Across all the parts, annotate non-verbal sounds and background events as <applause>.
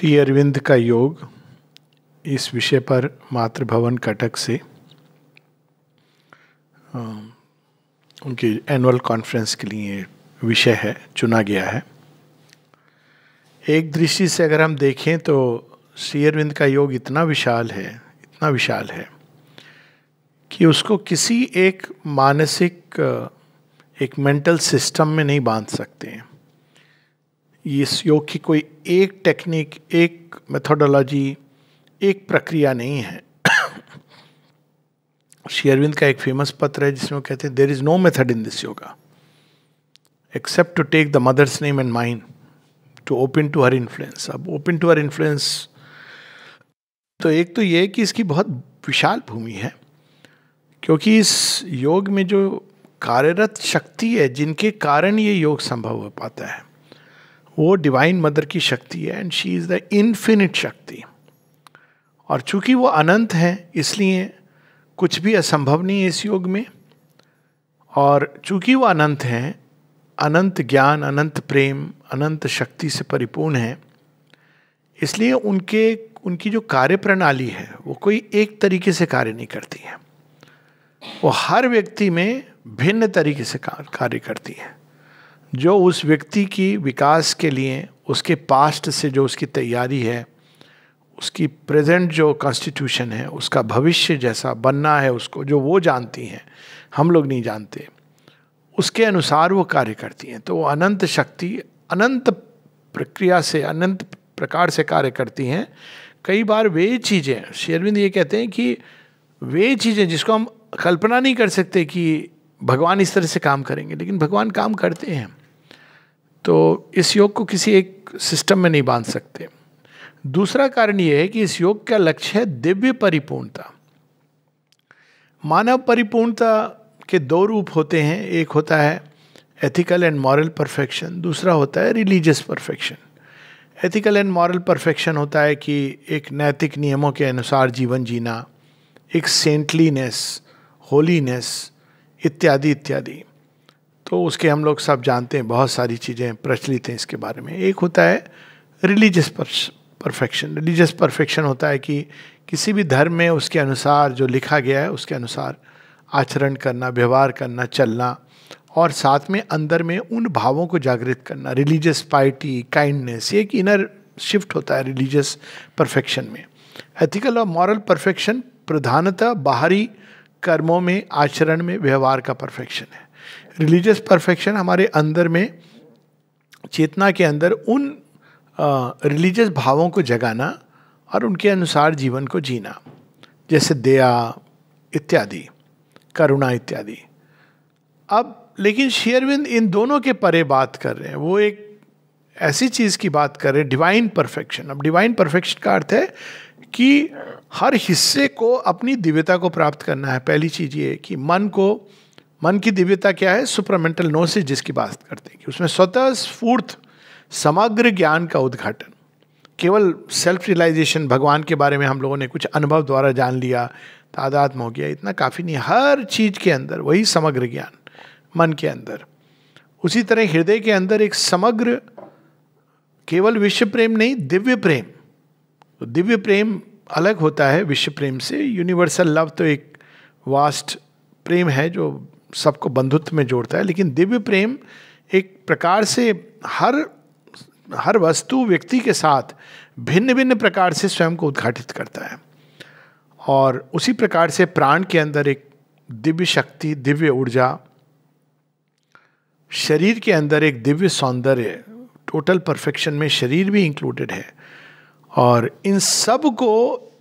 श्री अरविंद का योग इस विषय पर मातृभवन कटक से उनकी एनुअल कॉन्फ्रेंस के लिए विषय है चुना गया है एक दृष्टि से अगर हम देखें तो श्री अरविंद का योग इतना विशाल है इतना विशाल है कि उसको किसी एक मानसिक एक मेंटल सिस्टम में नहीं बांध सकते हैं इस योग की कोई एक टेक्निक एक मेथोडोलॉजी एक प्रक्रिया नहीं है <coughs> श्री अरविंद का एक फेमस पत्र है जिसमें वो कहते हैं there is no method in this yoga except to take the mother's name and mind to open to her influence अब ओपन टू हर इन्फ्लुएंस तो एक तो ये कि इसकी बहुत विशाल भूमि है क्योंकि इस योग में जो कार्यरत शक्ति है जिनके कारण ये योग संभव हो पाता है वो डिवाइन मदर की शक्ति है and she is the infinite shakti और चूंकि वो अनंत है इसलिए कुछ भी असंभव नहीं है इस योग में और चूंकि वो अनंत हैं अनंत ज्ञान अनंत प्रेम अनंत शक्ति से परिपूर्ण है इसलिए उनके उनकी जो कार्य प्रणाली है वो कोई एक तरीके से कार्य नहीं करती है वो हर व्यक्ति में भिन्न तरीके से कार्य करती है जो उस व्यक्ति की विकास के लिए उसके पास्ट से जो उसकी तैयारी है उसकी प्रेजेंट जो कॉन्स्टिट्यूशन है उसका भविष्य जैसा बनना है उसको जो वो जानती हैं हम लोग नहीं जानते उसके अनुसार वो कार्य करती हैं तो वो अनंत शक्ति अनंत प्रक्रिया से अनंत प्रकार से कार्य करती हैं कई बार वे चीज़ें शेरविंद ये कहते हैं कि वे चीज़ें जिसको हम कल्पना नहीं कर सकते कि भगवान इस तरह से काम करेंगे लेकिन भगवान काम करते हैं तो इस योग को किसी एक सिस्टम में नहीं बांध सकते दूसरा कारण यह है कि इस योग का लक्ष्य है दिव्य परिपूर्णता मानव परिपूर्णता के दो रूप होते हैं एक होता है एथिकल एंड मॉरल परफेक्शन दूसरा होता है religious perfection ethical and moral perfection होता है कि एक नैतिक नियमों के अनुसार जीवन जीना एक सेंटलीनेस होलीनेस इत्यादि इत्यादि तो उसके हम लोग सब जानते हैं बहुत सारी चीज़ें प्रचलित हैं इसके बारे में एक होता है रिलीजियस परफेक्शन रिलीजियस परफेक्शन होता है कि किसी भी धर्म में उसके अनुसार जो लिखा गया है उसके अनुसार आचरण करना व्यवहार करना चलना और साथ में अंदर में उन भावों को जागृत करना रिलीजियस पाइटी काइंडनेस ये एक इनर शिफ्ट होता है रिलीजियस परफेक्शन में एथिकल और मॉरल परफेक्शन प्रधानतः बाहरी कर्मों में आचरण में व्यवहार का परफेक्शन है रिलीजियस परफेक्शन हमारे अंदर में चेतना के अंदर उन रिलीजियस भावों को जगाना और उनके अनुसार जीवन को जीना जैसे दया इत्यादि करुणा इत्यादि अब लेकिन शेयरविंद इन दोनों के परे बात कर रहे हैं वो एक ऐसी चीज़ की बात कर रहे हैं डिवाइन परफेक्शन अब डिवाइन परफेक्शन का अर्थ है कि हर हिस्से को अपनी दिव्यता को प्राप्त करना है पहली चीज़ ये कि मन को मन की दिव्यता क्या है सुपरमेंटल नोसिस जिसकी बात करते हैं कि उसमें स्वतः स्फूर्त समग्र ज्ञान का उद्घाटन केवल सेल्फ रियलाइजेशन भगवान के बारे में हम लोगों ने कुछ अनुभव द्वारा जान लिया तादात्म हो गया इतना काफ़ी नहीं हर चीज़ के अंदर वही समग्र ज्ञान मन के अंदर उसी तरह हृदय के अंदर एक समग्र केवल विश्व प्रेम नहीं दिव्य प्रेम तो दिव्य प्रेम अलग होता है विश्व प्रेम से यूनिवर्सल लव तो एक वास्ट प्रेम है जो सबको बंधुत्व में जोड़ता है लेकिन दिव्य प्रेम एक प्रकार से हर हर वस्तु व्यक्ति के साथ भिन्न भिन्न प्रकार से स्वयं को उद्घाटित करता है और उसी प्रकार से प्राण के अंदर एक दिव्य शक्ति दिव्य ऊर्जा शरीर के अंदर एक दिव्य सौंदर्य टोटल परफेक्शन में शरीर भी इंक्लूडेड है और इन सब को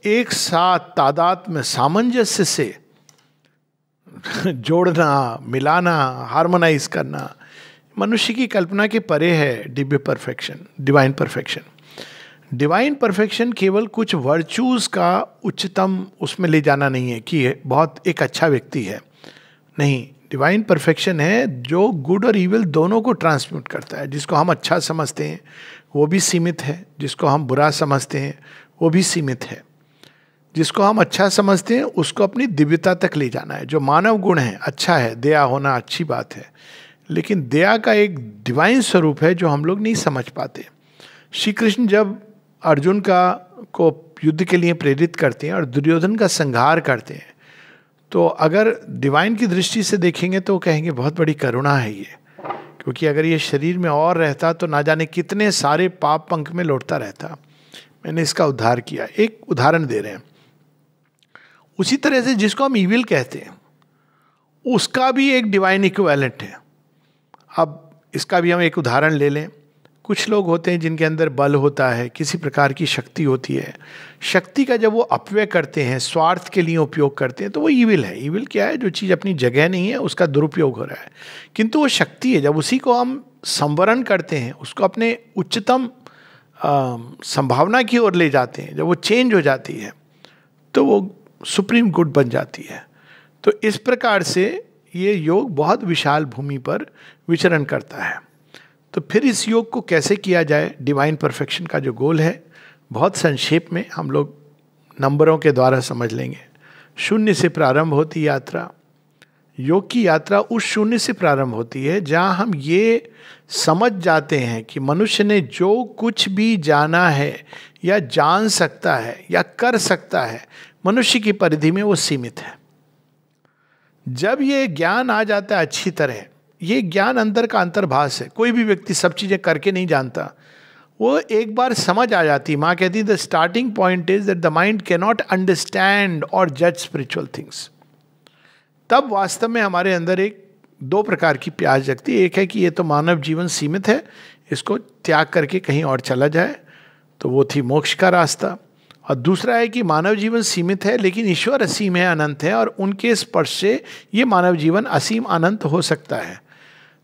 एक साथ तादाद में सामंजस्य से <laughs> जोड़ना मिलाना हारमोनाइज करना मनुष्य की कल्पना के परे है डिब्य perfection divine perfection divine perfection केवल कुछ वर्चूज़ का उच्चतम उसमें ले जाना नहीं है कि बहुत एक अच्छा व्यक्ति है नहीं डिवाइन परफेक्शन है जो गुड और ईविल दोनों को ट्रांसम्यूट करता है जिसको हम अच्छा समझते हैं वो भी सीमित है जिसको हम बुरा समझते हैं वो भी सीमित है जिसको हम अच्छा समझते हैं उसको अपनी दिव्यता तक ले जाना है जो मानव गुण है अच्छा है दया होना अच्छी बात है लेकिन दया का एक डिवाइन स्वरूप है जो हम लोग नहीं समझ पाते श्री कृष्ण जब अर्जुन का को युद्ध के लिए प्रेरित करते हैं और दुर्योधन का संहार करते हैं तो अगर डिवाइन की दृष्टि से देखेंगे तो कहेंगे बहुत बड़ी करुणा है ये क्योंकि अगर ये शरीर में और रहता तो ना जाने कितने सारे पाप पंख में लौटता रहता मैंने इसका उद्धार किया एक उदाहरण दे रहे हैं उसी तरह से जिसको हम ईविल कहते हैं उसका भी एक डिवाइन इक्वेलेंट है अब इसका भी हम एक उदाहरण ले लें कुछ लोग होते हैं जिनके अंदर बल होता है किसी प्रकार की शक्ति होती है शक्ति का जब वो अपव्यय करते हैं स्वार्थ के लिए उपयोग करते हैं तो वो ईविल है ईविल क्या है जो चीज़ अपनी जगह नहीं है उसका दुरुपयोग हो रहा है किंतु वो शक्ति है जब उसी को हम संवरण करते हैं उसको अपने उच्चतम संभावना की ओर ले जाते हैं जब वो चेंज हो जाती है तो वो सुप्रीम गुड बन जाती है तो इस प्रकार से ये योग बहुत विशाल भूमि पर विचरण करता है तो फिर इस योग को कैसे किया जाए डिवाइन परफेक्शन का जो गोल है बहुत संक्षेप में हम लोग नंबरों के द्वारा समझ लेंगे शून्य से प्रारंभ होती यात्रा योग की यात्रा उस शून्य से प्रारंभ होती है जहाँ हम ये समझ जाते हैं कि मनुष्य ने जो कुछ भी जाना है या जान सकता है या कर सकता है मनुष्य की परिधि में वो सीमित है जब ये ज्ञान आ जाता है अच्छी तरह ये ज्ञान अंतर का अंतर्भाष है कोई भी व्यक्ति सब चीज़ें करके नहीं जानता वो एक बार समझ आ जाती माँ कहती the starting point is that the mind can not understand और जज स्पिरिचुअल थिंग्स तब वास्तव में हमारे अंदर एक दो प्रकार की प्याज जगती एक है कि ये तो मानव जीवन सीमित है इसको त्याग करके कहीं और चला जाए तो वो थी मोक्ष का रास्ता और दूसरा है कि मानव जीवन सीमित है लेकिन ईश्वर असीम है अनंत है और उनके स्पर्श से ये मानव जीवन असीम अनंत हो सकता है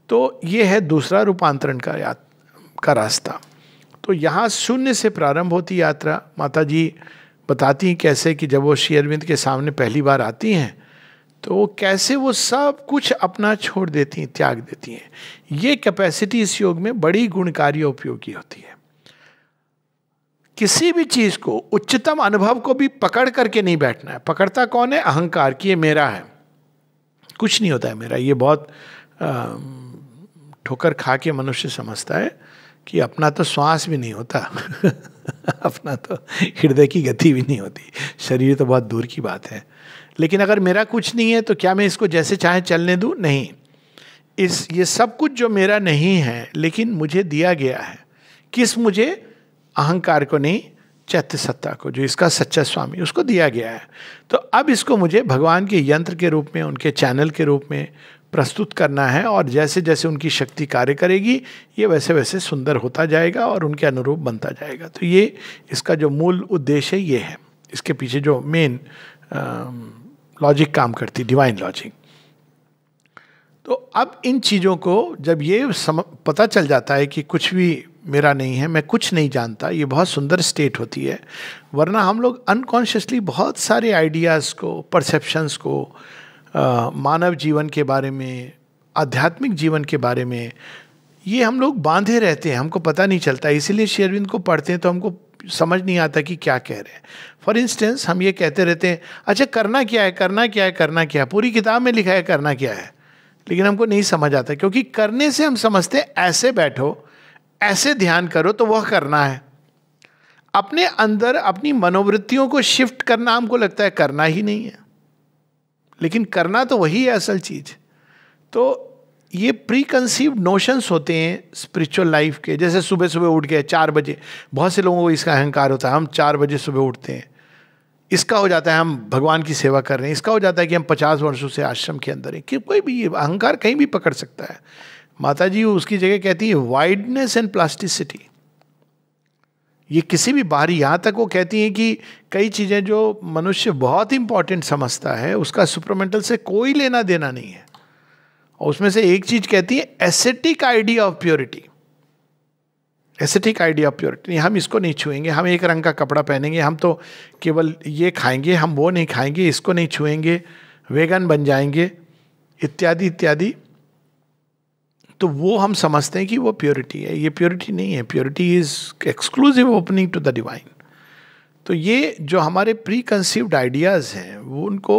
तो ये है दूसरा रूपांतरण का या का रास्ता तो यहाँ शून्य से प्रारंभ होती यात्रा माता जी बताती हैं कैसे कि जब वो शेयरविंद के सामने पहली बार आती हैं तो कैसे वो सब कुछ अपना छोड़ देती हैं त्याग देती हैं ये कैपेसिटी इस योग में बड़ी गुणकारी उपयोगी होती है किसी भी चीज को उच्चतम अनुभव को भी पकड़ करके नहीं बैठना है पकड़ता कौन है अहंकार कि ये मेरा है कुछ नहीं होता है मेरा ये बहुत ठोकर खा के मनुष्य समझता है कि अपना तो श्वास भी नहीं होता <laughs> अपना तो हृदय की गति भी नहीं होती शरीर तो बहुत दूर की बात है लेकिन अगर मेरा कुछ नहीं है तो क्या मैं इसको जैसे चाहे चलने दूँ नहीं इस ये सब कुछ जो मेरा नहीं है लेकिन मुझे दिया गया है किस मुझे अहंकार को नहीं चैत्य सत्ता को जो इसका सच्चा स्वामी उसको दिया गया है तो अब इसको मुझे भगवान के यंत्र के रूप में उनके चैनल के रूप में प्रस्तुत करना है और जैसे जैसे उनकी शक्ति कार्य करेगी ये वैसे वैसे सुंदर होता जाएगा और उनके अनुरूप बनता जाएगा तो ये इसका जो मूल उद्देश्य है ये है इसके पीछे जो मेन लॉजिक काम करती डिवाइन लॉजिक तो अब इन चीज़ों को जब ये सम, पता चल जाता है कि कुछ भी मेरा नहीं है मैं कुछ नहीं जानता ये बहुत सुंदर स्टेट होती है वरना हम लोग अनकॉन्शियसली बहुत सारे आइडियाज़ को परसेप्शंस को आ, मानव जीवन के बारे में आध्यात्मिक जीवन के बारे में ये हम लोग बांधे रहते हैं हमको पता नहीं चलता इसीलिए शेरविंद को पढ़ते हैं तो हमको समझ नहीं आता कि क्या कह रहे हैं फॉर इंस्टेंस हम ये कहते रहते हैं अच्छा करना क्या है करना क्या है करना क्या है पूरी किताब में लिखा है करना क्या है लेकिन हमको नहीं समझ आता क्योंकि करने से हम समझते ऐसे बैठो ऐसे ध्यान करो तो वह करना है अपने अंदर अपनी मनोवृत्तियों को शिफ्ट करना हमको लगता है करना ही नहीं है लेकिन करना तो वही है असल चीज तो ये प्री कंसीव नोशंस होते हैं स्पिरिचुअल लाइफ के जैसे सुबह सुबह उठ गए चार बजे बहुत से लोगों को इसका अहंकार होता है हम चार बजे सुबह उठते हैं इसका हो जाता है हम भगवान की सेवा कर रहे हैं इसका हो जाता है कि हम पचास वर्षों से आश्रम के अंदर हैं कि कोई भी ये अहंकार कहीं भी पकड़ सकता है माता जी उसकी जगह कहती है वाइडनेस एंड प्लास्टिसिटी ये किसी भी बाहरी यहाँ तक वो कहती हैं कि कई चीज़ें जो मनुष्य बहुत इंपॉर्टेंट समझता है उसका सुपरमेंटल से कोई लेना देना नहीं है और उसमें से एक चीज़ कहती है ascetic idea of purity ascetic idea of purity हम इसको नहीं छुएंगे हम एक रंग का कपड़ा पहनेंगे हम तो केवल ये खाएंगे हम वो नहीं खाएंगे इसको नहीं छुएंगे वेगन बन जाएंगे इत्यादि इत्यादि तो वो हम समझते हैं कि वो प्योरिटी है ये प्योरिटी नहीं है purity is exclusive opening to the divine तो ये जो हमारे प्री कंसीव्ड आइडियाज़ हैं वो उनको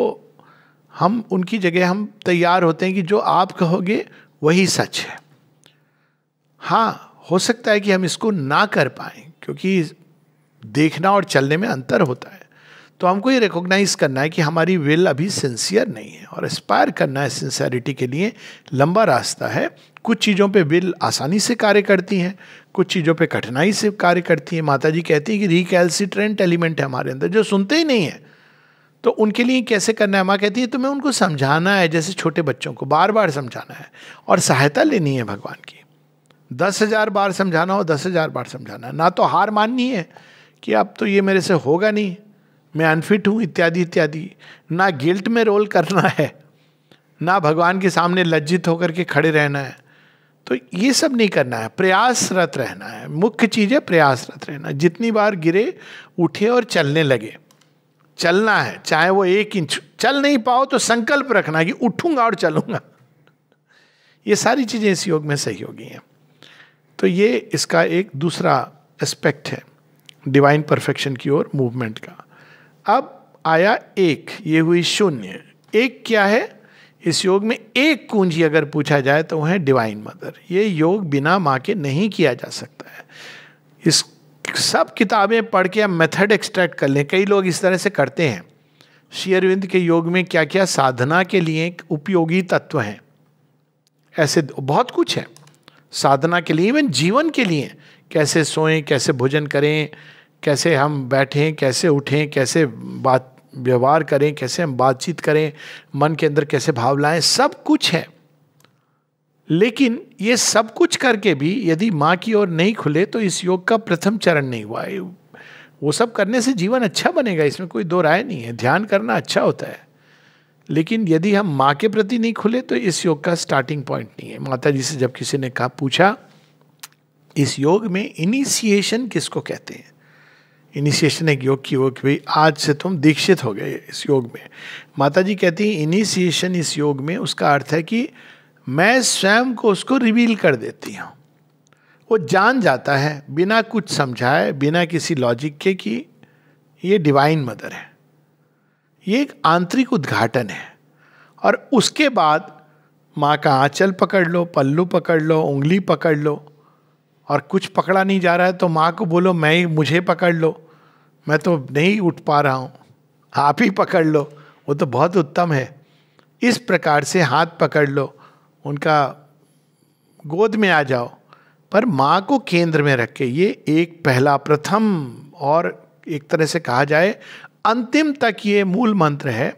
हम उनकी जगह हम तैयार होते हैं कि जो आप कहोगे वही सच है हाँ हो सकता है कि हम इसको ना कर पाए क्योंकि देखना और चलने में अंतर होता है तो हमको ये रिकॉग्नाइज करना है कि हमारी विल अभी सिंसियर नहीं है और एस्पायर करना है सिंसियरिटी के लिए लंबा रास्ता है कुछ चीज़ों पे बिल आसानी से कार्य करती हैं कुछ चीज़ों पे कठिनाई से कार्य करती हैं माता जी कहती हैं कि रिकैल्सिट्रेंट एलिमेंट है हमारे अंदर जो सुनते ही नहीं है तो उनके लिए कैसे करना है माँ कहती है तुम्हें उनको समझाना है जैसे छोटे बच्चों को बार बार समझाना है और सहायता लेनी है भगवान की दस हजार बार समझाना हो दस हजार बार समझाना ना तो हार माननी है कि अब तो ये मेरे से होगा नहीं मैं अनफिट हूँ इत्यादि इत्यादि ना गिल्ट में रोल करना है ना भगवान के सामने लज्जित होकर के खड़े रहना है तो ये सब नहीं करना है प्रयासरत रहना है मुख्य चीज़ है प्रयासरत रहना जितनी बार गिरे उठे और चलने लगे चलना है चाहे वो एक इंच चल नहीं पाओ तो संकल्प रखना कि उठूंगा और चलूंगा ये सारी चीज़ें इस योग में सही होगी हैं तो ये इसका एक दूसरा एस्पेक्ट है डिवाइन परफेक्शन की ओर मूवमेंट का अब आया एक ये हुई शून्य एक क्या है इस योग में एक कुंजी अगर पूछा जाए तो वह है डिवाइन मदर ये योग बिना माँ के नहीं किया जा सकता है इस सब किताबें पढ़ के आप मेथड एक्सट्रैक्ट कर लें कई लोग इस तरह से करते हैं श्री अरविंद के योग में क्या क्या साधना के लिए उपयोगी तत्व हैं ऐसे बहुत कुछ है साधना के लिए इवन जीवन के लिए कैसे सोएं कैसे भोजन करें कैसे हम बैठें कैसे उठें कैसे बात व्यवहार करें कैसे हम बातचीत करें मन के अंदर कैसे भाव लाएं सब कुछ है लेकिन ये सब कुछ करके भी यदि माँ की ओर नहीं खुले तो इस योग का प्रथम चरण नहीं हुआ है वो सब करने से जीवन अच्छा बनेगा इसमें कोई दो राय नहीं है ध्यान करना अच्छा होता है लेकिन यदि हम माँ के प्रति नहीं खुले तो इस योग का स्टार्टिंग पॉइंट नहीं है माता जी से जब किसी ने कहा पूछा इस योग में इनिशिएशन किसको कहते हैं इनिशिएशन एक योग की योग भाई आज से तुम दीक्षित हो गए इस योग में माता जी कहती हैं इनिशिएशन इस योग में उसका अर्थ है कि मैं स्वयं को उसको रिवील कर देती हूँ वो जान जाता है बिना कुछ समझाए बिना किसी लॉजिक के कि ये डिवाइन मदर है ये एक आंतरिक उद्घाटन है और उसके बाद माँ का आंचल पकड़ लो पल्लू पकड़ लो उंगली पकड़ लो और कुछ पकड़ा नहीं जा रहा है तो माँ को बोलो मैं मुझे पकड़ लो मैं तो नहीं उठ पा रहा हूँ आप ही पकड़ लो वो तो बहुत उत्तम है इस प्रकार से हाथ पकड़ लो उनका गोद में आ जाओ पर माँ को केंद्र में रख के ये एक पहला प्रथम और एक तरह से कहा जाए अंतिम तक ये मूल मंत्र है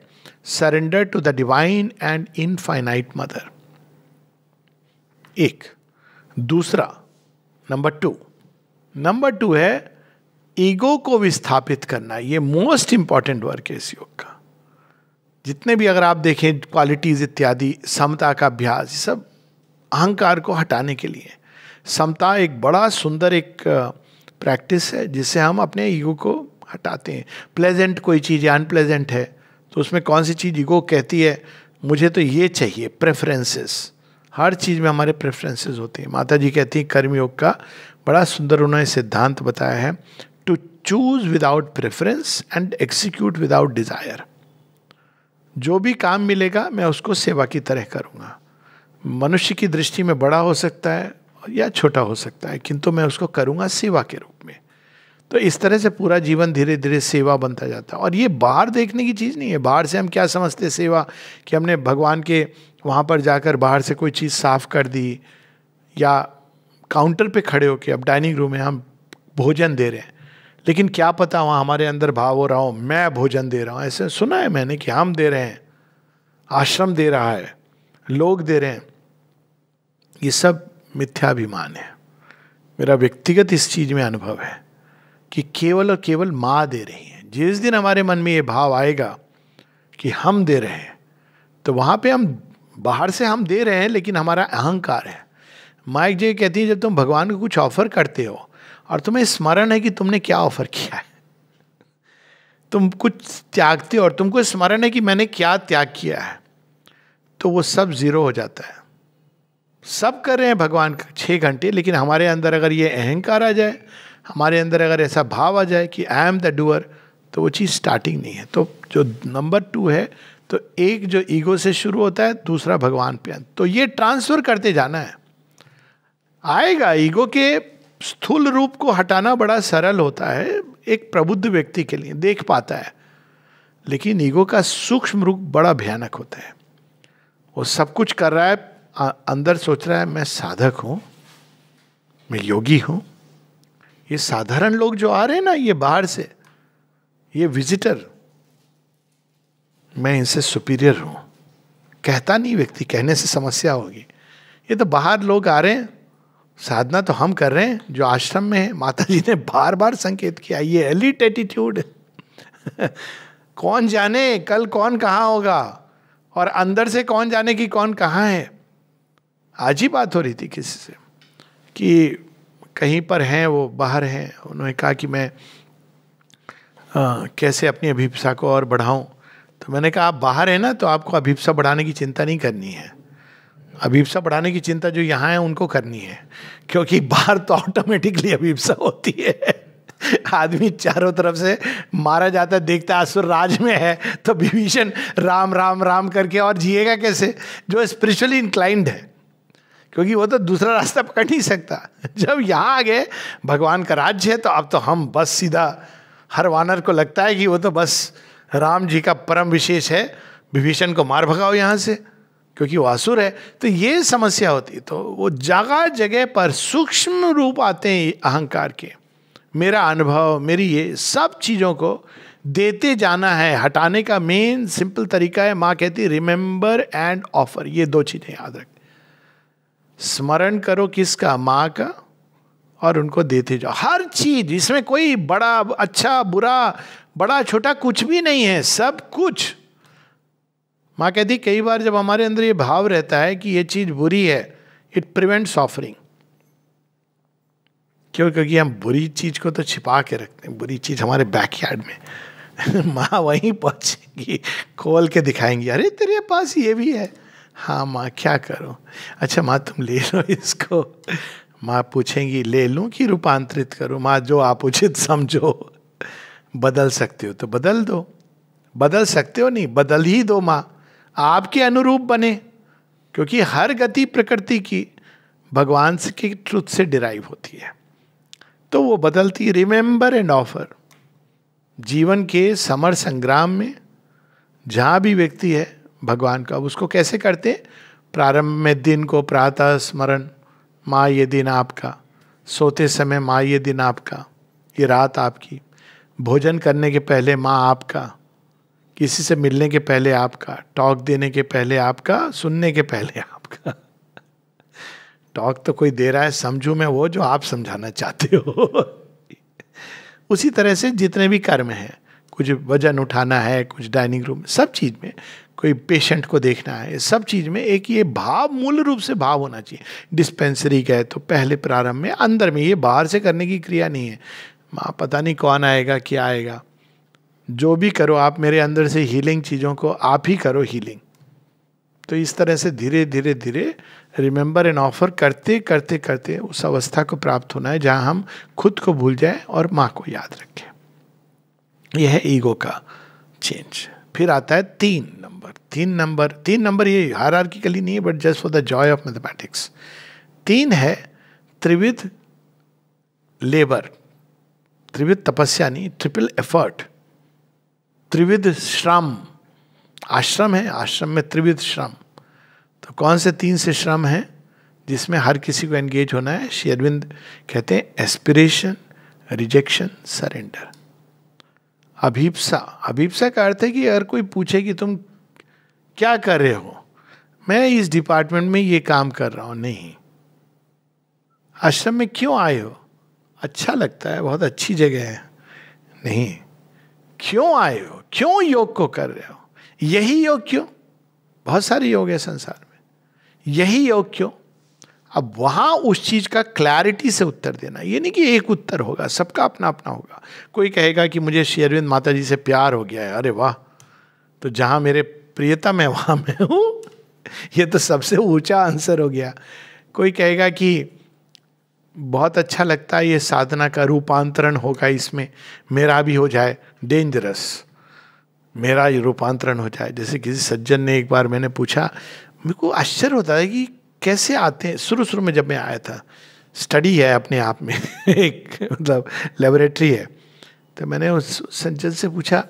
surrender to the divine and infinite mother एक दूसरा नंबर टू नंबर टू है ईगो को विस्थापित करना ये मोस्ट इंपॉर्टेंट वर्क है इस योग का जितने भी अगर आप देखें क्वालिटीज इत्यादि समता का अभ्यास सब अहंकार को हटाने के लिए समता एक बड़ा सुंदर एक प्रैक्टिस है जिससे हम अपने ईगो को हटाते हैं प्लेजेंट कोई चीज़ या अनप्लेजेंट है तो उसमें कौन सी चीज़ ईगो कहती है मुझे तो ये चाहिए प्रेफरेंसेस हर चीज़ में हमारे प्रेफरेंसेस होते हैं माता जी कहती हैं कर्मयोग का बड़ा सुंदर उन्होंने सिद्धांत बताया है to choose without preference and execute without desire जो भी काम मिलेगा मैं उसको सेवा की तरह करूँगा मनुष्य की दृष्टि में बड़ा हो सकता है या छोटा हो सकता है किंतु मैं उसको करूँगा सेवा के रूप में तो इस तरह से पूरा जीवन धीरे धीरे सेवा बनता जाता है और ये बाहर देखने की चीज़ नहीं है बाहर से हम क्या समझते हैं सेवा कि हमने भगवान के वहाँ पर जाकर बाहर से कोई चीज़ साफ कर दी या काउंटर पे खड़े होके अब डाइनिंग रूम में हम भोजन दे रहे हैं लेकिन क्या पता वहाँ हमारे अंदर भाव हो रहा हो मैं भोजन दे रहा हूँ ऐसे सुना है मैंने कि हम दे रहे हैं आश्रम दे रहा है लोग दे रहे हैं ये सब मिथ्याभिमान है मेरा व्यक्तिगत इस चीज़ में अनुभव है कि केवल और केवल माँ दे रही है जिस दिन हमारे मन में ये भाव आएगा कि हम दे रहे हैं तो वहाँ पे हम बाहर से हम दे रहे हैं लेकिन हमारा अहंकार है माइक जी कहती है जब तुम भगवान को कुछ ऑफर करते हो और तुम्हें स्मरण है कि तुमने क्या ऑफर किया है तुम कुछ त्यागते हो और तुमको स्मरण है कि मैंने क्या त्याग किया है तो वो सब जीरो हो जाता है सब कर रहे हैं भगवान का छः घंटे लेकिन हमारे अंदर अगर ये अहंकार आ जाए हमारे अंदर अगर ऐसा भाव आ जाए कि आई एम द डूअर तो वो चीज़ स्टार्टिंग नहीं है तो जो नंबर टू है तो एक जो ईगो से शुरू होता है दूसरा भगवान पे तो ये ट्रांसफर करते जाना है आएगा ईगो के स्थूल रूप को हटाना बड़ा सरल होता है एक प्रबुद्ध व्यक्ति के लिए देख पाता है लेकिन ईगो का सूक्ष्म रूप बड़ा भयानक होता है वो सब कुछ कर रहा है अंदर सोच रहा है मैं साधक हूं मैं योगी हूं ये साधारण लोग जो आ रहे हैं ना ये बाहर से ये विजिटर मैं इनसे सुपीरियर हूं कहता नहीं व्यक्ति कहने से समस्या होगी ये तो बाहर लोग आ रहे हैं साधना तो हम कर रहे हैं जो आश्रम में है माता जी ने बार बार संकेत किया ये एलिट एटीट्यूड <laughs> कौन जाने कल कौन कहाँ होगा और अंदर से कौन जाने की कौन कहाँ है आज ही बात हो रही थी किसी से कि कहीं पर हैं वो बाहर हैं उन्होंने कहा कि मैं आ, कैसे अपनी अभिप्सा को और बढ़ाऊं तो मैंने कहा आप बाहर हैं ना तो आपको अभिप्सा बढ़ाने की चिंता नहीं करनी है अभिप्सा बढ़ाने की चिंता जो यहाँ है उनको करनी है क्योंकि बाहर तो ऑटोमेटिकली अभिप्सा होती है आदमी चारों तरफ से मारा जाता है देखता है असुर राज में है तो विभीषण राम राम राम करके और जिएगा कैसे जो स्पिरिचुअली इंक्लाइंड है क्योंकि वो तो दूसरा रास्ता पकड़ नहीं सकता जब यहाँ आ गए भगवान का राज्य है तो अब तो हम बस सीधा हर वानर को लगता है कि वो तो बस राम जी का परम विशेष है विभीषण को मार भगाओ यहाँ से क्योंकि वो असुर है तो ये समस्या होती तो वो जगह जगह पर सूक्ष्म रूप आते हैं अहंकार के मेरा अनुभव मेरी ये सब चीज़ों को देते जाना है हटाने का मेन सिंपल तरीका है माँ कहती रिमेंबर एंड ऑफर ये दो चीज़ें याद रख स्मरण करो किसका माँ का और उनको देते जाओ हर चीज इसमें कोई बड़ा अच्छा बुरा बड़ा छोटा कुछ भी नहीं है सब कुछ माँ कहती कई बार जब हमारे अंदर ये भाव रहता है कि ये चीज़ बुरी है इट प्रिवेंट सॉफरिंग क्यों क्योंकि हम बुरी चीज़ को तो छिपा के रखते हैं बुरी चीज़ हमारे बैकयार्ड में <laughs> माँ वहीं पहुंचेगी खोल के दिखाएंगी अरे तेरे पास ये भी है हाँ माँ क्या करो अच्छा माँ तुम ले लो इसको माँ पूछेंगी ले लूँ कि रूपांतरित करो माँ जो आप उचित समझो बदल सकते हो तो बदल दो बदल सकते हो नहीं बदल ही दो माँ आपके अनुरूप बने क्योंकि हर गति प्रकृति की भगवान से की ट्रुथ से डिराइव होती है तो वो बदलती रिमेंबर एंड ऑफर जीवन के समर संग्राम में जहाँ भी व्यक्ति है भगवान का उसको कैसे करते प्रारंभ में दिन को प्रातः स्मरण माँ ये दिन आपका सोते समय माँ ये दिन आपका ये रात आपकी भोजन करने के पहले माँ आपका किसी से मिलने के पहले आपका टॉक देने के पहले आपका सुनने के पहले आपका टॉक तो कोई दे रहा है समझू मैं वो जो आप समझाना चाहते हो उसी तरह से जितने भी कर्म हैं कुछ वजन उठाना है कुछ डाइनिंग रूम सब चीज़ में कोई पेशेंट को देखना है सब चीज़ में एक ये भाव मूल रूप से भाव होना चाहिए डिस्पेंसरी गए तो पहले प्रारंभ में अंदर में ये बाहर से करने की क्रिया नहीं है माँ पता नहीं कौन आएगा क्या आएगा जो भी करो आप मेरे अंदर से हीलिंग चीज़ों को आप ही करो हीलिंग तो इस तरह से धीरे धीरे धीरे रिमेंबर एंड ऑफर करते करते करते उस अवस्था को प्राप्त होना है जहाँ हम खुद को भूल जाएं और माँ को याद रखें यह है ईगो का चेंज फिर आता है तीन नंबर तीन नंबर तीन नंबर ये हर आर की कली नहीं है but just for the joy of mathematics तीन है त्रिविध लेबर त्रिविध तपस्या नहीं ट्रिपल एफर्ट त्रिविध श्रम आश्रम है आश्रम में त्रिविध श्रम तो कौन से तीन से श्रम हैं जिसमें हर किसी को एंगेज होना है श्री अरविंद कहते हैं एस्पिरेशन रिजेक्शन सरेंडर अभीपसा अभीपसा का अर्थ है कि अगर कोई पूछे कि तुम क्या कर रहे हो मैं इस डिपार्टमेंट में ये काम कर रहा हूँ नहीं आश्रम में क्यों आए हो अच्छा लगता है बहुत अच्छी जगह है नहीं क्यों आए हो क्यों योग को कर रहे हो यही योग क्यों बहुत सारे योग है संसार में यही योग क्यों अब वहां उस चीज़ का क्लैरिटी से उत्तर देना ये नहीं कि एक उत्तर होगा सबका अपना अपना होगा कोई कहेगा कि मुझे श्री अरविंद माता जी से प्यार हो गया है अरे वाह तो जहां मेरे प्रियतम है वहां मैं हूं <laughs> ये तो सबसे ऊंचा आंसर हो गया कोई कहेगा कि बहुत अच्छा लगता है ये साधना का रूपांतरण होगा इसमें मेरा भी हो जाए डेंजरस मेरा ये रूपांतरण हो जाए जैसे किसी सज्जन ने एक बार मैंने पूछा मेरे को आश्चर्य होता है कि कैसे आते हैं शुरू शुरू में जब मैं आया था स्टडी है अपने आप में <laughs> एक मतलब लेबोरेटरी है तो मैंने उस सज्जन से पूछा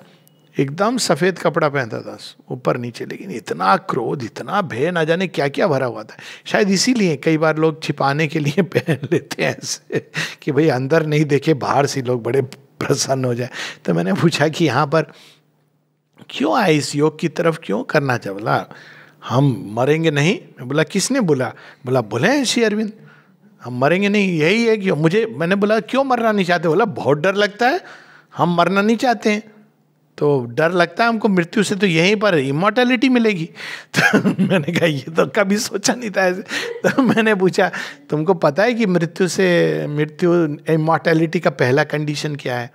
एकदम सफ़ेद कपड़ा पहनता था ऊपर नीचे लेकिन इतना क्रोध इतना भय ना जाने क्या क्या भरा हुआ था शायद इसीलिए कई बार लोग छिपाने के लिए <laughs> पहन लेते हैं ऐसे कि भाई अंदर नहीं देखे बाहर से लोग बड़े प्रसन्न हो जाए तो मैंने पूछा कि यहाँ पर क्यों आए इस योग की तरफ क्यों करना चाह बोला हम मरेंगे नहीं मैं बोला किसने बोला बोला बोले हैं श्री अरविंद हम मरेंगे नहीं यही है कि मुझे मैंने बोला क्यों मरना नहीं चाहते बोला बहुत डर लगता है हम मरना नहीं चाहते हैं तो डर लगता है हमको मृत्यु से तो यहीं पर इमोर्टेलिटी मिलेगी <laughs> तो मैंने कहा ये तो कभी सोचा नहीं था ऐसे <laughs> तो मैंने पूछा तुमको पता है कि मृत्यु से मृत्यु इमोर्टेलिटी का पहला कंडीशन क्या है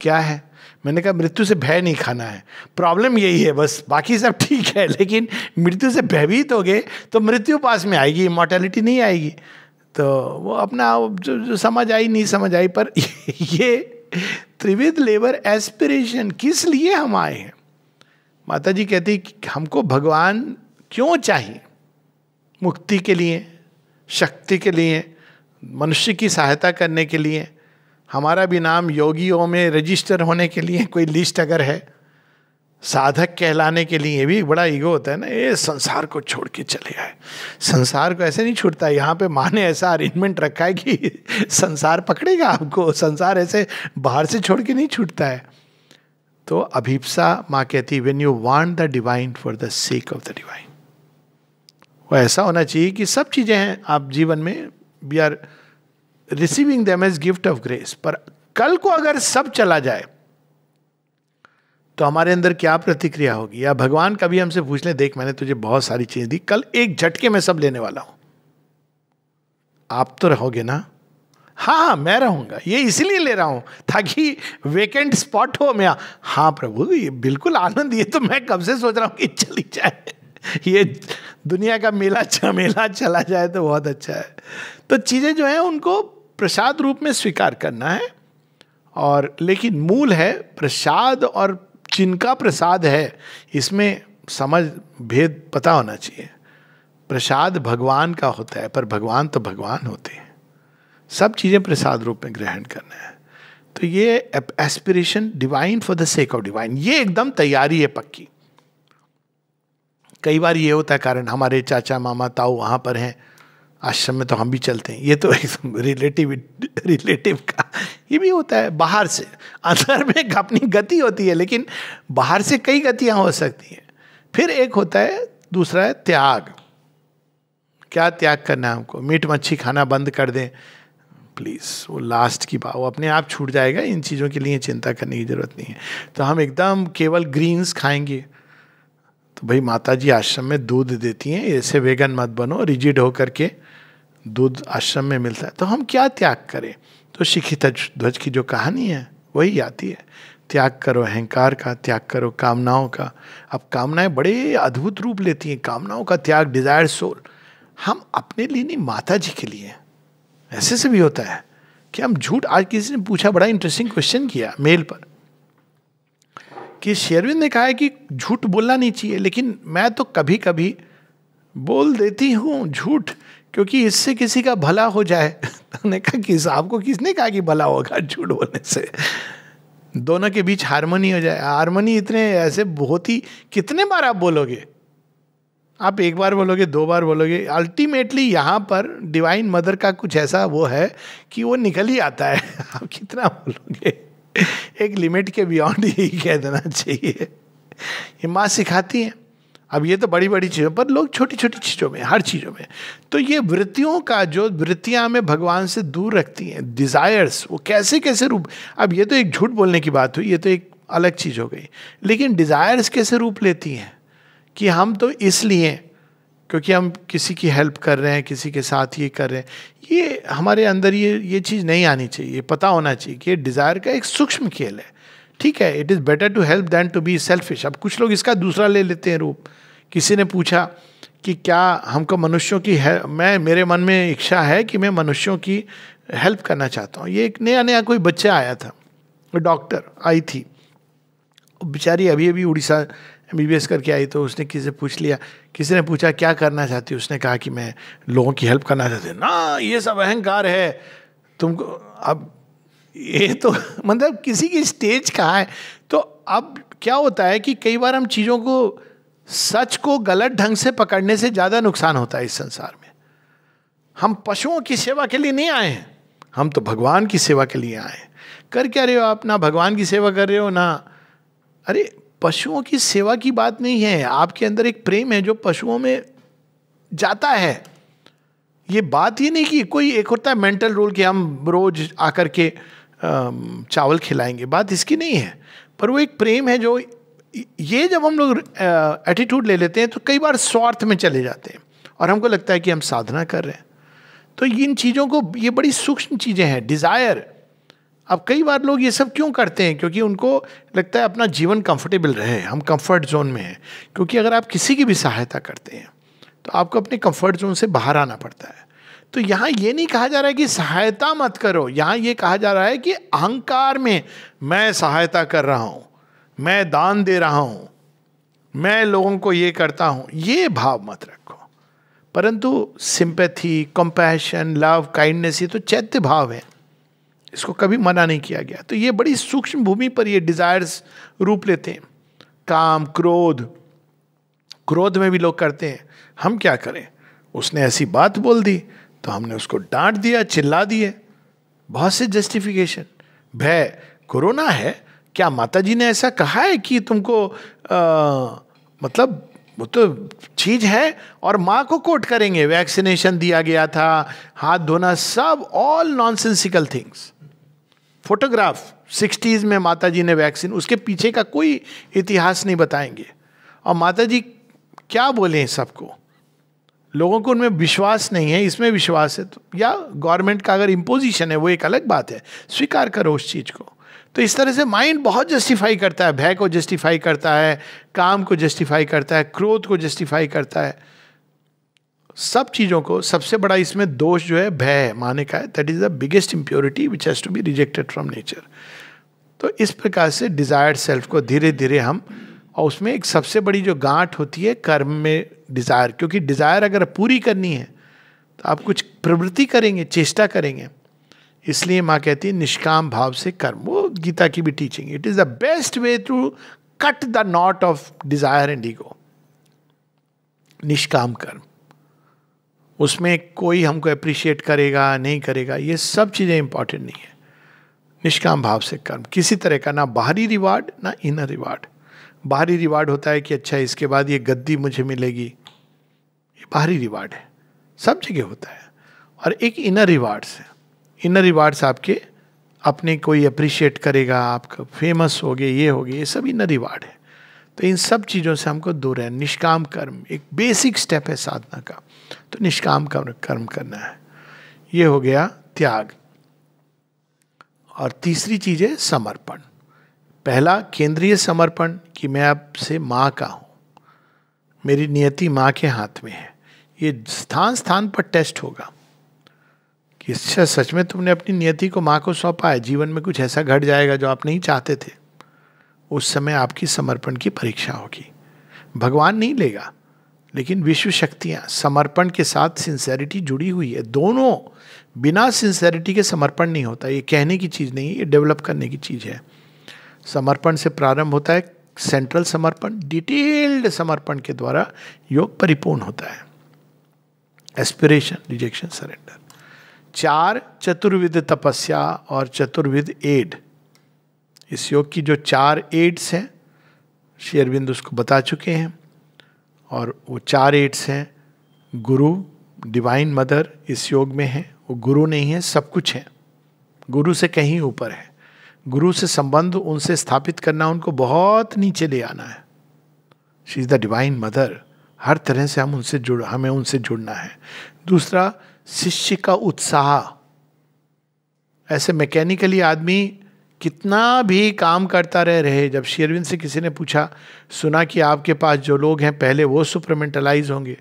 क्या है मैंने कहा मृत्यु से भय नहीं खाना है प्रॉब्लम यही है बस बाकी सब ठीक है <laughs> लेकिन मृत्यु से भयभीत हो गए तो मृत्यु पास में आएगी इमोर्टेलिटी नहीं आएगी तो वो अपना जो, जो समझ आई नहीं समझ आई पर ये त्रिविध लेबर एस्पिरेशन किस लिए हम आए हैं माता जी कहती कि हमको भगवान क्यों चाहिए मुक्ति के लिए शक्ति के लिए मनुष्य की सहायता करने के लिए हमारा भी नाम योगियों में रजिस्टर होने के लिए कोई लिस्ट अगर है साधक कहलाने के लिए भी बड़ा ईगो होता है ना ये संसार को छोड़ के चले आए संसार को ऐसे नहीं छूटता यहाँ पे माँ ने ऐसा अरेंजमेंट रखा है कि <laughs> संसार पकड़ेगा आपको संसार ऐसे बाहर से छोड़ के नहीं छूटता है तो अभिप्सा माँ कहती when you want the divine for the sake of the divine वो ऐसा होना चाहिए कि सब चीज़ें हैं आप जीवन में we are receiving them as gift of grace पर कल को अगर सब चला जाए तो हमारे अंदर क्या प्रतिक्रिया होगी या भगवान कभी हमसे पूछ ले देख मैंने तुझे बहुत सारी चीज़ दी कल एक झटके में सब लेने वाला हूं आप तो रहोगे ना हाँ हाँ मैं रहूंगा ये इसीलिए ले रहा हूं ताकि वेकेंट स्पॉट हो मैं हाँ प्रभु ये बिल्कुल आनंद ये तो मैं कब से सोच रहा हूँ कि चली जाए ये दुनिया का मेला चमेला चला जाए तो बहुत अच्छा है तो चीज़ें जो है उनको प्रसाद रूप में स्वीकार करना है और लेकिन मूल है प्रसाद और जिनका प्रसाद है इसमें समझ भेद पता होना चाहिए प्रसाद भगवान का होता है पर भगवान तो भगवान होते हैं सब चीज़ें प्रसाद रूप में ग्रहण करना है तो ये aspiration divine for the sake of divine ये एकदम तैयारी है पक्की कई बार ये होता है कारण हमारे चाचा मामा ताऊ वहाँ पर हैं आश्रम में तो हम भी चलते हैं ये तो एक रिलेटिव रिलेटिव का ये भी होता है बाहर से अंदर में अपनी गति होती है लेकिन बाहर से कई गतियाँ हो सकती हैं फिर एक होता है दूसरा है त्याग क्या त्याग करना है हमको मीट मच्छी खाना बंद कर दें प्लीज़ वो लास्ट की बात वो अपने आप छूट जाएगा इन चीज़ों के लिए चिंता करने की ज़रूरत नहीं है तो हम एकदम केवल ग्रीन्स खाएंगे तो भाई माता जी आश्रम में दूध देती हैं ऐसे वेगन मत बनो रिजिड होकर के दूध आश्रम में मिलता है तो हम क्या त्याग करें तो शिक्षित ध्वज की जो कहानी है वही आती है त्याग करो अहंकार का त्याग करो कामनाओं का अब कामनाएं बड़े अद्भुत रूप लेती हैं कामनाओं का त्याग डिजायर सोल हम अपने लिए नहीं माता जी के लिए ऐसे से भी होता है कि हम झूठ आज किसी ने पूछा बड़ा इंटरेस्टिंग क्वेश्चन किया मेल पर कि शेरविंद ने कहा है कि झूठ बोलना नहीं चाहिए लेकिन मैं तो कभी कभी बोल देती हूँ झूठ क्योंकि इससे किसी का भला हो जाए उन्होंने <laughs> कहा कि आपको किसने कहा कि भला होगा झूठ बोलने से दोनों के बीच हारमोनी हो जाए हारमोनी इतने ऐसे बहुत ही कितने बार आप बोलोगे आप एक बार बोलोगे दो बार बोलोगे अल्टीमेटली यहाँ पर डिवाइन मदर का कुछ ऐसा वो है कि वो निकल ही आता है <laughs> आप कितना बोलोगे एक लिमिट के बियॉन्ड यही कह देना चाहिए ये माँ सिखाती हैं अब ये तो बड़ी बड़ी चीज़ों पर लोग छोटी छोटी चीज़ों में हर चीज़ों में तो ये वृत्तियों का जो वृत्तियाँ हमें भगवान से दूर रखती हैं डिज़ायर्स वो कैसे कैसे रूप अब ये तो एक झूठ बोलने की बात हुई ये तो एक अलग चीज़ हो गई लेकिन डिज़ायर्स कैसे रूप लेती हैं कि हम तो इसलिए क्योंकि हम किसी की हेल्प कर रहे हैं किसी के साथ ये कर रहे हैं ये हमारे अंदर ये ये चीज़ नहीं आनी चाहिए ये पता होना चाहिए कि ये डिज़ायर का एक सूक्ष्म खेल है ठीक है it is better to help than to be selfish अब कुछ लोग इसका दूसरा ले लेते हैं रूप किसी ने पूछा कि क्या हमको मनुष्यों की है मैं मेरे मन में इच्छा है कि मैं मनुष्यों की हेल्प करना चाहता हूँ ये एक नया नया कोई बच्चा आया था डॉक्टर आई थी बेचारी अभी अभी उड़ीसा एम बी करके आई तो उसने किसी से पूछ लिया किसी ने पूछा क्या करना चाहती उसने कहा कि मैं लोगों की हेल्प करना चाहती ना ये सब अहंकार है तुमको अब ये तो <laughs> मतलब किसी की स्टेज कहाँ है तो अब क्या होता है कि कई बार हम चीज़ों को सच को गलत ढंग से पकड़ने से ज्यादा नुकसान होता है इस संसार में हम पशुओं की सेवा के लिए नहीं आए हैं हम तो भगवान की सेवा के लिए आए हैं कर क्या रहे हो आप ना भगवान की सेवा कर रहे हो ना अरे पशुओं की सेवा की बात नहीं है आपके अंदर एक प्रेम है जो पशुओं में जाता है ये बात ही नहीं कि कोई एक होता है मेंटल रोल कि हम रोज आकर के चावल खिलाएंगे बात इसकी नहीं है पर वो एक प्रेम है जो ये जब हम लोग एटीट्यूड ले लेते हैं तो कई बार स्वार्थ में चले जाते हैं और हमको लगता है कि हम साधना कर रहे हैं तो इन चीज़ों को ये बड़ी सूक्ष्म चीज़ें हैं डिज़ायर अब कई बार लोग ये सब क्यों करते हैं क्योंकि उनको लगता है अपना जीवन कंफर्टेबल रहे हम कंफर्ट जोन में हैं क्योंकि अगर आप किसी की भी सहायता करते हैं तो आपको अपने कंफर्ट जोन से बाहर आना पड़ता है तो यहाँ ये नहीं कहा जा रहा है कि सहायता मत करो यहाँ ये कहा जा रहा है कि अहंकार में मैं सहायता कर रहा हूँ मैं दान दे रहा हूं मैं लोगों को ये करता हूं ये भाव मत रखो परंतु सिंपैथी कंपैशन लव काइंडनेस ये तो चैत्य भाव है इसको कभी मना नहीं किया गया तो ये बड़ी सूक्ष्म भूमि पर ये डिजायर्स रूप लेते हैं काम क्रोध क्रोध में भी लोग करते हैं हम क्या करें उसने ऐसी बात बोल दी तो हमने उसको डांट दिया चिल्ला दिए बहुत से जस्टिफिकेशन भय कोरोना है क्या माता जी ने ऐसा कहा है कि तुमको आ, मतलब वो तो चीज है और माँ को कोट करेंगे वैक्सीनेशन दिया गया था हाथ धोना सब all nonsensical things photograph sixties में माता जी ने वैक्सीन उसके पीछे का कोई इतिहास नहीं बताएंगे और माता जी क्या बोले सबको लोगों को उनमें विश्वास नहीं है इसमें विश्वास है तो या गवर्नमेंट का अगर इम्पोजिशन है वो एक अलग बात है स्वीकार करो उस चीज़ को तो इस तरह से माइंड बहुत जस्टिफाई करता है भय को जस्टिफाई करता है काम को जस्टिफाई करता है क्रोध को जस्टिफाई करता है सब चीज़ों को सबसे बड़ा इसमें दोष जो है भय है माने का है that is the biggest impurity which has to be rejected from nature तो इस प्रकार से डिजायर सेल्फ को धीरे धीरे हम और उसमें एक सबसे बड़ी जो गांठ होती है कर्म में डिज़ायर क्योंकि डिज़ायर अगर पूरी करनी है तो आप कुछ प्रवृत्ति करेंगे चेष्टा करेंगे इसलिए माँ कहती है निष्काम भाव से कर्म वो गीता की भी teaching it is the best way to cut the knot of desire and ego निष्काम कर्म उसमें कोई हमको अप्रिशिएट करेगा नहीं करेगा ये सब चीज़ें इंपॉर्टेंट नहीं है निष्काम भाव से कर्म किसी तरह का ना बाहरी रिवार्ड ना इनर रिवार्ड बाहरी रिवार्ड होता है कि अच्छा इसके बाद ये गद्दी मुझे मिलेगी ये बाहरी रिवार्ड है सब जगह होता है और एक इनर रिवार्ड्स है इनर रिवार्ड्स आपके अपने कोई अप्रिशिएट करेगा आपका फेमस हो गए ये हो गए ये सब इनर रिवार्ड है तो इन सब चीज़ों से हमको दूर है निष्काम कर्म एक बेसिक स्टेप है साधना का तो निष्काम कर्म कर्म करना है ये हो गया त्याग और तीसरी चीज़ है समर्पण पहला केंद्रीय समर्पण कि मैं आपसे माँ का हूँ मेरी नियति माँ के हाथ में है ये स्थान स्थान पर टेस्ट होगा इससे सच में तुमने अपनी नियति को माँ को सौंपा है जीवन में कुछ ऐसा घट जाएगा जो आप नहीं चाहते थे उस समय आपकी समर्पण की परीक्षा होगी भगवान नहीं लेगा लेकिन विश्व शक्तियाँ समर्पण के साथ सिंसेरिटी जुड़ी हुई है दोनों बिना सिंसेरिटी के समर्पण नहीं होता ये कहने की चीज़ नहीं ये डेवलप करने की चीज़ है समर्पण से प्रारंभ होता है सेंट्रल समर्पण डिटेल्ड समर्पण के द्वारा योग परिपूर्ण होता है एस्पिरेशन रिजेक्शन सरेंडर चार चतुर्विद तपस्या और चतुर्विद एड इस योग की जो चार एड्स हैं श्री अरविंद उसको बता चुके हैं और वो चार एड्स हैं गुरु डिवाइन मदर इस योग में है वो गुरु नहीं है सब कुछ है गुरु से कहीं ऊपर है गुरु से संबंध उनसे स्थापित करना उनको बहुत नीचे ले आना है she is the divine mother हर तरह से हम उनसे जुड़ हमें उनसे जुड़ना है दूसरा शिष्य का उत्साह ऐसे मैकेनिकली आदमी कितना भी काम करता रह रहे जब शेरविन से किसी ने पूछा सुना कि आपके पास जो लोग हैं पहले वो सुपरमेंटलाइज होंगे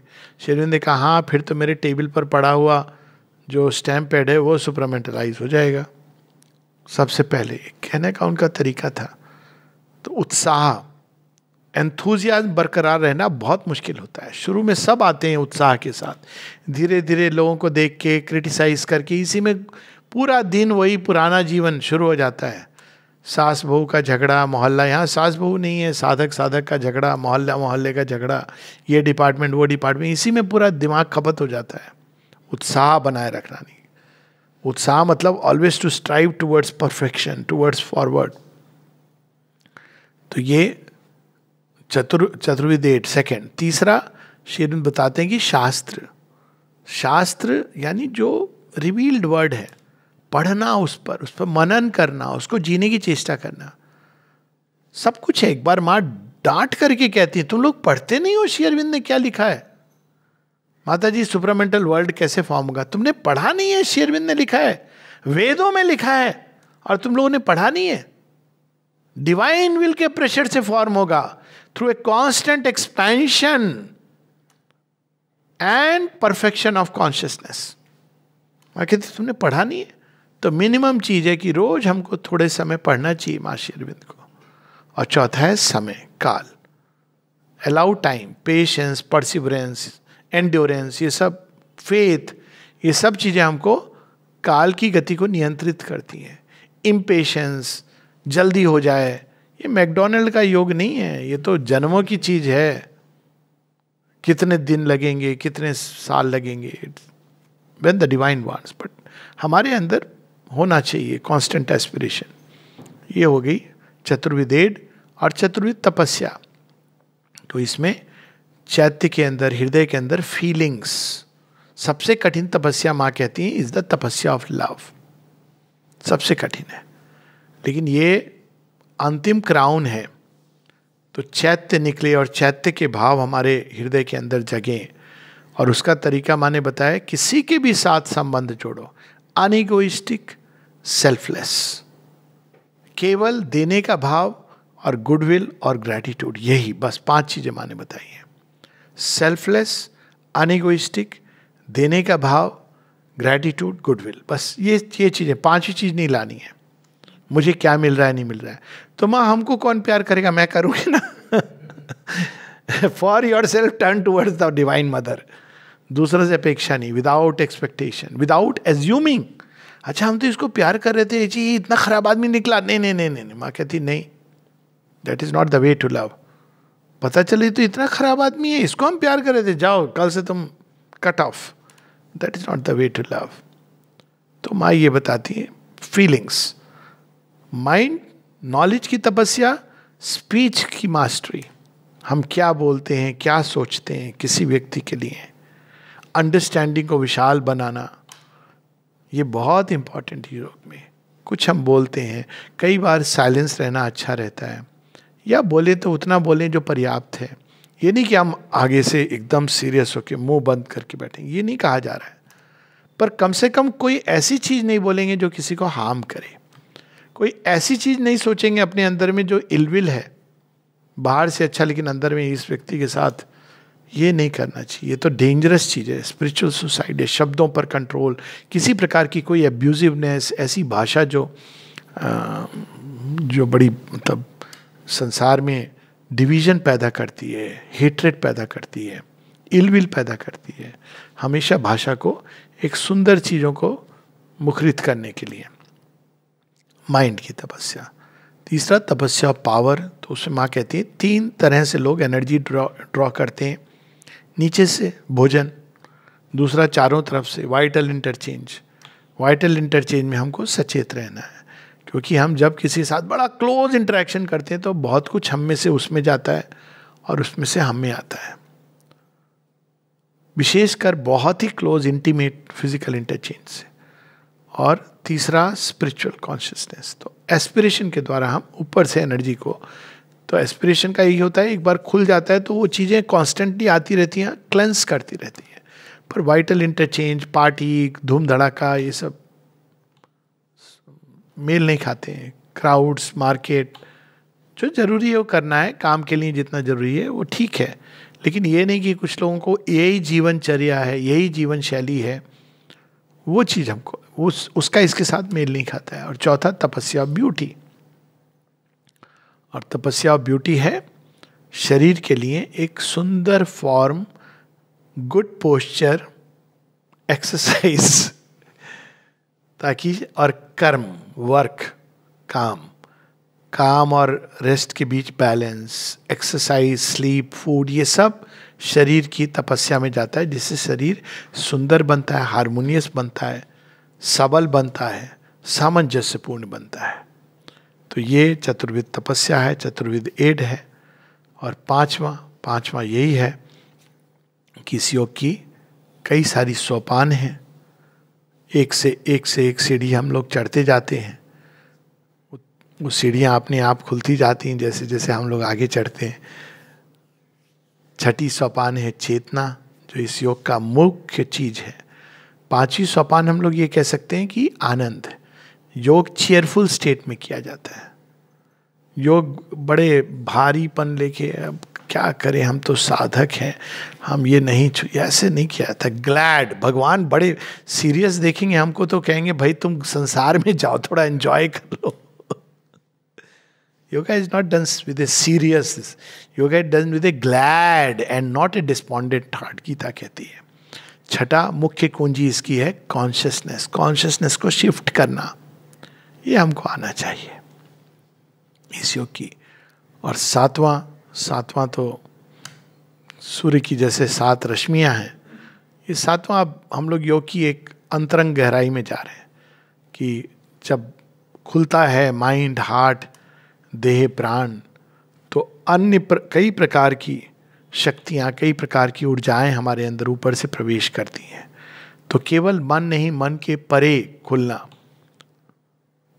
शेरविन ने कहा हाँ फिर तो मेरे टेबल पर पड़ा हुआ जो स्टैम्प पैड है वो सुपरमेंटलाइज हो जाएगा सबसे पहले कहने का उनका तरीका था तो उत्साह एंथुजियाज्म बरकरार रहना बहुत मुश्किल होता है शुरू में सब आते हैं उत्साह के साथ धीरे धीरे लोगों को देख के क्रिटिसाइज करके इसी में पूरा दिन वही पुराना जीवन शुरू हो जाता है सास बहू का झगड़ा मोहल्ला यहाँ सास बहू नहीं है साधक साधक का झगड़ा मोहल्ला मोहल्ले का झगड़ा ये डिपार्टमेंट वो डिपार्टमेंट इसी में पूरा दिमाग खपत हो जाता है उत्साह बनाए रखना नहीं उत्साह मतलब always to strive towards perfection towards forward तो ये चतुर चतुर्विदेट सेकेंड तीसरा शेरविन बताते हैं कि शास्त्र शास्त्र यानी जो रिवील्ड वर्ड है पढ़ना उस पर उस पर मनन करना उसको जीने की चेष्टा करना सब कुछ है एक बार माँ डांट करके कहती है तुम लोग पढ़ते नहीं हो शेयरविंद ने क्या लिखा है माता जी सुपरामेंटल वर्ल्ड कैसे फॉर्म होगा तुमने पढ़ा नहीं है शेयरविंद ने लिखा है वेदों में लिखा है और तुम लोगों ने पढ़ा नहीं है डिवाइन विल के प्रेशर से फॉर्म होगा through a constant expansion and perfection of consciousness मैं कहती तुमने पढ़ा नहीं है तो मिनिमम चीज है कि रोज हमको थोड़े समय पढ़ना चाहिए माशी अरविंद को और चौथा है समय काल allow time patience perseverance endurance ये सब फेथ ये सब चीज़ें हमको काल की गति को नियंत्रित करती हैं इम्पेशेंस जल्दी हो जाए ये मैकडोनल्ड का योग नहीं है ये तो जन्मों की चीज है कितने दिन लगेंगे कितने साल लगेंगे it's when the divine wants but हमारे अंदर होना चाहिए कांस्टेंट एस्पिरेशन ये हो गई चतुर्विदेड और चतुर्विद तपस्या तो इसमें चैत्य के अंदर हृदय के अंदर फीलिंग्स सबसे कठिन तपस्या माँ कहती हैं is the tapasya of love सबसे कठिन है लेकिन ये अंतिम क्राउन है तो चैत्य निकले और चैत्य के भाव हमारे हृदय के अंदर जगे और उसका तरीका माने बताया किसी के भी साथ संबंध जोड़ो अनिगोइस्टिक सेल्फलेस केवल देने का भाव और गुडविल और ग्रैटिट्यूड यही बस पांच चीजें माने बताई हैं सेल्फलेस अनिगोइस्टिक देने का भाव ग्रैटिट्यूड गुडविल बस ये ये चीज़ें पांच ही चीज़ नहीं लानी है मुझे क्या मिल रहा है नहीं मिल रहा है तो माँ हमको कौन प्यार करेगा मैं करूँगी ना for yourself turn towards the divine mother दूसरों से अपेक्षा नहीं विदाउट एक्सपेक्टेशन विदाउट एज्यूमिंग अच्छा हम तो इसको प्यार कर रहे थे जी इतना खराब आदमी निकला नहीं नहीं नहीं नहीं माँ कहती नहीं that is not the way to love पता चले तो इतना खराब आदमी है इसको हम प्यार कर रहे थे जाओ कल से तुम cut off that is not the way to love तो माँ ये बताती है फीलिंग्स माइंड नॉलेज की तपस्या स्पीच की मास्टरी हम क्या बोलते हैं क्या सोचते हैं किसी व्यक्ति के लिए अंडरस्टैंडिंग को विशाल बनाना ये बहुत इंपॉर्टेंट है योग में कुछ हम बोलते हैं कई बार साइलेंस रहना अच्छा रहता है या बोले तो उतना बोलें जो पर्याप्त है ये नहीं कि हम आगे से एकदम सीरियस होकर मुंह बंद करके बैठें ये नहीं कहा जा रहा है पर कम से कम कोई ऐसी चीज़ नहीं बोलेंगे जो किसी को हार्म करे कोई ऐसी चीज नहीं सोचेंगे अपने अंदर में जो इलविल है बाहर से अच्छा लेकिन अंदर में इस व्यक्ति के साथ ये नहीं करना चाहिए ये तो डेंजरस चीज़ है स्पिरिचुअल सुसाइड है शब्दों पर कंट्रोल किसी प्रकार की कोई एब्यूजिवनेस ऐसी भाषा जो आ, जो बड़ी मतलब संसार में डिवीजन पैदा करती है हेटरेट पैदा करती है इलविल पैदा करती है हमेशा भाषा को एक सुंदर चीज़ों को मुखरित करने के लिए माइंड की तपस्या तीसरा तपस्या पावर तो उसमें माँ कहती है तीन तरह से लोग एनर्जी ड्रॉ ड्रॉ करते हैं नीचे से भोजन दूसरा चारों तरफ से वाइटल इंटरचेंज वाइटल इंटरचेंज में हमको सचेत रहना है क्योंकि हम जब किसी के साथ बड़ा क्लोज इंटरेक्शन करते हैं तो बहुत कुछ हम में से उसमें जाता है और उसमें से हम में आता है विशेषकर बहुत ही क्लोज इंटीमेट फिजिकल इंटरचेंज से और तीसरा स्पिरिचुअल कॉन्शियसनेस तो एस्पिरेशन के द्वारा हम ऊपर से एनर्जी को तो एस्पिरेशन का यही होता है एक बार खुल जाता है तो वो चीज़ें कॉन्स्टेंटली आती रहती हैं क्लेंस करती रहती हैं पर वाइटल इंटरचेंज पार्टी धूम धड़ाका ये सब मेल नहीं खाते हैं क्राउड्स मार्केट जो जरूरी है वो करना है काम के लिए जितना जरूरी है वो ठीक है लेकिन ये नहीं कि कुछ लोगों को यही जीवनचर्या है यही जीवन शैली है वो चीज़ हमको उस उसका इसके साथ मेल नहीं खाता है और चौथा तपस्या ऑफ ब्यूटी और तपस्या ऑफ ब्यूटी है शरीर के लिए एक सुंदर फॉर्म गुड पोस्चर एक्सरसाइज ताकि और कर्म वर्क काम काम और रेस्ट के बीच बैलेंस एक्सरसाइज स्लीप फूड ये सब शरीर की तपस्या में जाता है जिससे शरीर सुंदर बनता है हारमोनियस बनता है सबल बनता है सामंजस्यपूर्ण बनता है तो ये चतुर्विद तपस्या है चतुर्विद एड है और पांचवा पांचवा यही है कि इस योग की कई सारी सोपान हैं एक से एक से एक सीढ़ी हम लोग चढ़ते जाते हैं वो सीढ़ियाँ अपने आप खुलती जाती हैं जैसे जैसे हम लोग आगे चढ़ते हैं छठी सोपान है चेतना जो इस योग का मुख्य चीज है पांचवी सोपान हम लोग ये कह सकते हैं कि आनंद योग चेयरफुल स्टेट में किया जाता है योग बड़े भारीपन लेके अब क्या करें हम तो साधक हैं हम ये नहीं ऐसे नहीं किया था ग्लैड भगवान बड़े सीरियस देखेंगे हमको तो कहेंगे भाई तुम संसार में जाओ थोड़ा एंजॉय कर लो yoga is not done with a seriousness yoga is done with a glad and not a despondent heart Gita कहती है छठा मुख्य कुंजी इसकी है कॉन्शियसनेस कॉन्शियसनेस को शिफ्ट करना ये हमको आना चाहिए इस योग की और सातवां सातवां तो सूर्य की जैसे सात रश्मियां हैं ये सातवां अब हम लोग योग की एक अंतरंग गहराई में जा रहे हैं कि जब खुलता है माइंड हार्ट देह प्राण तो अन्य प्र, कई प्रकार की शक्तियाँ कई प्रकार की ऊर्जाएं हमारे अंदर ऊपर से प्रवेश करती हैं तो केवल मन नहीं मन के परे खुलना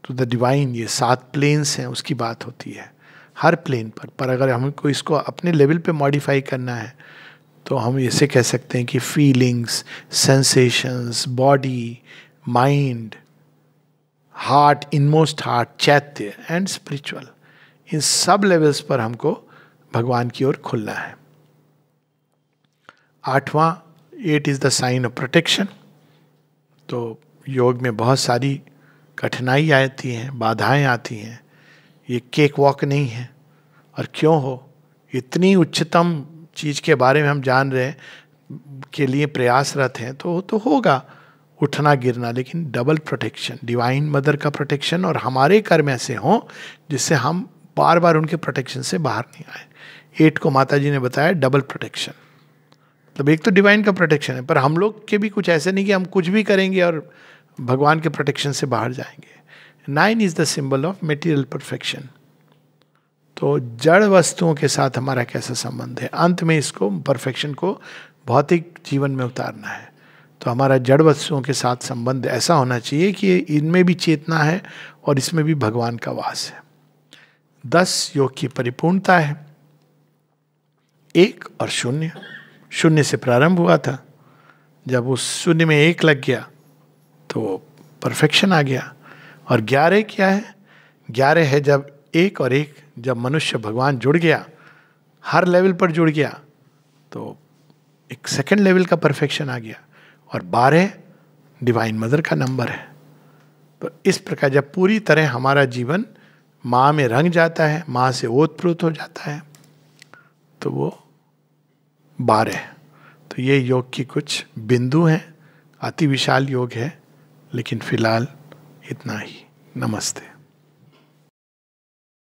तो द डिवाइन ये सात प्लेन्स हैं उसकी बात होती है हर प्लेन पर पर अगर हमको इसको अपने लेवल पे मॉडिफाई करना है तो हम इसे कह सकते हैं कि feelings sensations body mind heart inmost heart chaitya and spiritual इन सब लेवल्स पर हमको भगवान की ओर खुलना है आठवां eight is the sign of protection तो योग में बहुत सारी कठिनाई आती हैं बाधाएं आती हैं ये केक वॉक नहीं है और क्यों हो इतनी उच्चतम चीज़ के बारे में हम जान रहे हैं के लिए प्रयासरत हैं तो तो होगा उठना गिरना लेकिन डबल प्रोटेक्शन डिवाइन मदर का प्रोटेक्शन और हमारे कर्म ऐसे हों जिससे हम बार बार उनके प्रोटेक्शन से बाहर नहीं आए एट को माता जी ने बताया डबल प्रोटेक्शन तब मतलब एक तो डिवाइन का प्रोटेक्शन है पर हम लोग के भी कुछ ऐसे नहीं कि हम कुछ भी करेंगे और भगवान के प्रोटेक्शन से बाहर जाएंगे nine is the symbol of material perfection तो जड़ वस्तुओं के साथ हमारा कैसा संबंध है अंत में इसको परफेक्शन को भौतिक जीवन में उतारना है तो हमारा जड़ वस्तुओं के साथ संबंध ऐसा होना चाहिए कि इनमें भी चेतना है और इसमें भी भगवान का वास है दस योग की परिपूर्णता है एक और शून्य शून्य से प्रारंभ हुआ था जब उस शून्य में एक लग गया तो परफेक्शन आ गया और ग्यारह क्या है ग्यारह है जब एक और एक जब मनुष्य भगवान जुड़ गया हर लेवल पर जुड़ गया तो एक सेकंड लेवल का परफेक्शन आ गया और बारह डिवाइन मदर का नंबर है तो इस प्रकार जब पूरी तरह हमारा जीवन माँ में रंग जाता है माँ से ओतप्रोत हो जाता है तो वो बारह तो ये योग की कुछ बिंदु हैं अति विशाल योग है लेकिन फिलहाल इतना ही नमस्ते